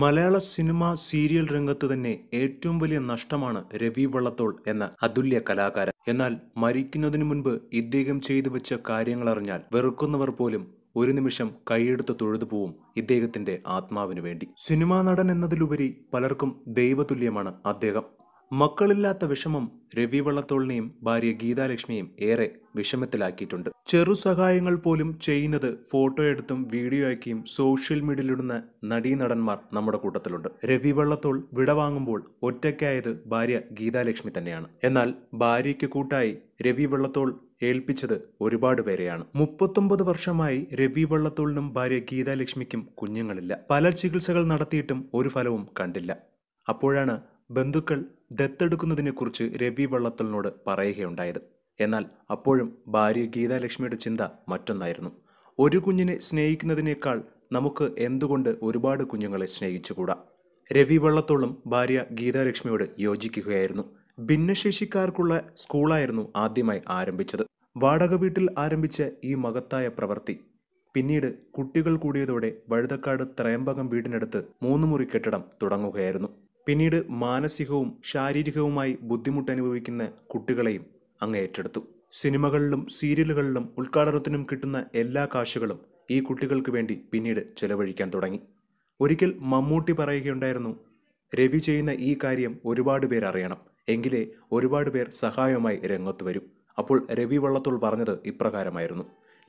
മലയാള cinema serial രംഗത്ത് തന്നെ ഏറ്റവും വലിയ നഷ്ടമാണ് രവി വള്ളത്തോൾ എന്ന അതുല്യ കലാകാരൻ എന്നാൽ മരിക്കുന്നതിന് മുൻപ് ഇദ്ദേഹം ചെയ്തു വെച്ച കാര്യങ്ങൾ അറിഞ്ഞാൽ വെറുക്കുന്നവർ പോലും ഒരു നിമിഷം കൈയെടുത്ത് തൊഴുതു പോവും ഇദ്ദേഹത്തിന്റെ ആത്മാവിനു വേണ്ടി സിനിമാ നടൻ എന്നതിലുപരി പലർക്കും ദൈവതുല്യമാണ് അദ്ദേഹം മക്കളില്ലാത്ത വിഷമം രവി വള്ളത്തോളിനെയും ഭാര്യ ഗീതാലക്ഷ്മിയും ഏറെ വിഷമത്തിലാക്കിയിട്ടുണ്ട് ചെറു സഹായങ്ങൾ പോലും ചെയ്യുന്നത് ഫോട്ടോ എടുത്തും വീഡിയോ ആക്കിയും സോഷ്യൽ മീഡിയയിലിടുന്ന നടന്മാർ നമ്മുടെ കൂട്ടത്തിലുണ്ട് രവി വള്ളത്തോൾ വിടവാങ്ങുമ്പോൾ ഒറ്റയ്ക്കായത് ഭാര്യ ഗീതാലക്ഷ്മി തന്നെയാണ് എന്നാൽ ഭാര്യയ്ക്ക് കൂട്ടായി രവി വള്ളത്തോൾ ഏൽപ്പിച്ചത് ഒരുപാട് പേരെയാണ് മുപ്പത്തൊമ്പത് വർഷമായി രവി വള്ളത്തോളിനും ഭാര്യ ഗീതാലക്ഷ്മിക്കും കുഞ്ഞുങ്ങളില്ല പല ചികിത്സകൾ നടത്തിയിട്ടും ഒരു ഫലവും കണ്ടില്ല അപ്പോഴാണ് ബന്ധുക്കൾ ദത്തെടുക്കുന്നതിനെക്കുറിച്ച് രവി വള്ളത്തലിനോട് പറയുകയുണ്ടായത് എന്നാൽ അപ്പോഴും ഭാര്യ ഗീതാലക്ഷ്മിയുടെ ചിന്ത മറ്റൊന്നായിരുന്നു ഒരു കുഞ്ഞിനെ സ്നേഹിക്കുന്നതിനേക്കാൾ നമുക്ക് എന്തുകൊണ്ട് ഒരുപാട് കുഞ്ഞുങ്ങളെ സ്നേഹിച്ചുകൂടാ രവി വള്ളത്തോളം ഭാര്യ ഗീതാലക്ഷ്മിയോട് യോജിക്കുകയായിരുന്നു ഭിന്നശേഷിക്കാർക്കുള്ള സ്കൂളായിരുന്നു ആദ്യമായി ആരംഭിച്ചത് വാടക വീട്ടിൽ ആരംഭിച്ച ഈ മകത്തായ പ്രവൃത്തി പിന്നീട് കുട്ടികൾ കൂടിയതോടെ വഴുതക്കാട് ത്രയമ്പകം വീടിനടുത്ത് മൂന്നുമുറി കെട്ടിടം തുടങ്ങുകയായിരുന്നു പിന്നീട് മാനസികവും ശാരീരികവുമായി ബുദ്ധിമുട്ട് അനുഭവിക്കുന്ന കുട്ടികളെയും അങ്ങ് ഏറ്റെടുത്തു സിനിമകളിലും സീരിയലുകളിലും ഉദ്ഘാടനത്തിനും കിട്ടുന്ന എല്ലാ കാശുകളും ഈ കുട്ടികൾക്ക് വേണ്ടി പിന്നീട് ചെലവഴിക്കാൻ തുടങ്ങി ഒരിക്കൽ മമ്മൂട്ടി പറയുകയുണ്ടായിരുന്നു രവി ചെയ്യുന്ന ഈ കാര്യം ഒരുപാട് പേർ അറിയണം എങ്കിലേ ഒരുപാട് പേർ സഹായമായി രംഗത്ത് വരും അപ്പോൾ രവി വള്ളത്തോൾ പറഞ്ഞത് ഇപ്രകാരമായിരുന്നു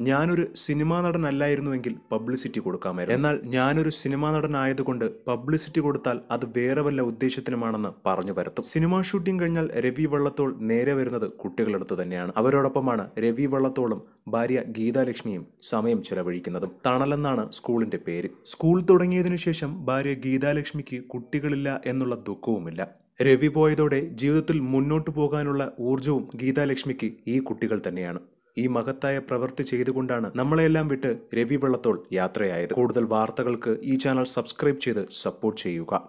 ഞാനൊരു സിനിമാ നടനല്ലായിരുന്നുവെങ്കിൽ പബ്ലിസിറ്റി കൊടുക്കാമായിരുന്നു എന്നാൽ ഞാനൊരു സിനിമാ നടനായതുകൊണ്ട് പബ്ലിസിറ്റി കൊടുത്താൽ അത് വേറെ വല്ല ഉദ്ദേശത്തിനുമാണെന്ന് പറഞ്ഞു പരത്തും സിനിമാ ഷൂട്ടിംഗ് കഴിഞ്ഞാൽ രവി വള്ളത്തോൾ നേരെ വരുന്നത് കുട്ടികളെടുത്ത് തന്നെയാണ് അവരോടൊപ്പമാണ് രവി വള്ളത്തോളും ഭാര്യ ഗീതാലക്ഷ്മിയും സമയം ചെലവഴിക്കുന്നതും തണലെന്നാണ് സ്കൂളിന്റെ പേര് സ്കൂൾ തുടങ്ങിയതിനു ശേഷം ഭാര്യ ഗീതാലക്ഷ്മിക്ക് കുട്ടികളില്ല എന്നുള്ള ദുഃഖവുമില്ല രവി പോയതോടെ ജീവിതത്തിൽ മുന്നോട്ടു പോകാനുള്ള ഊർജവും ഗീതാലക്ഷ്മിക്ക് ഈ കുട്ടികൾ തന്നെയാണ് ഈ മഹത്തായ പ്രവൃത്തി ചെയ്തുകൊണ്ടാണ് നമ്മളെല്ലാം വിട്ട് രവി വെള്ളത്തോൾ യാത്രയായത് കൂടുതൽ വാർത്തകൾക്ക് ഈ ചാനൽ സബ്സ്ക്രൈബ് ചെയ്ത് സപ്പോർട്ട് ചെയ്യുക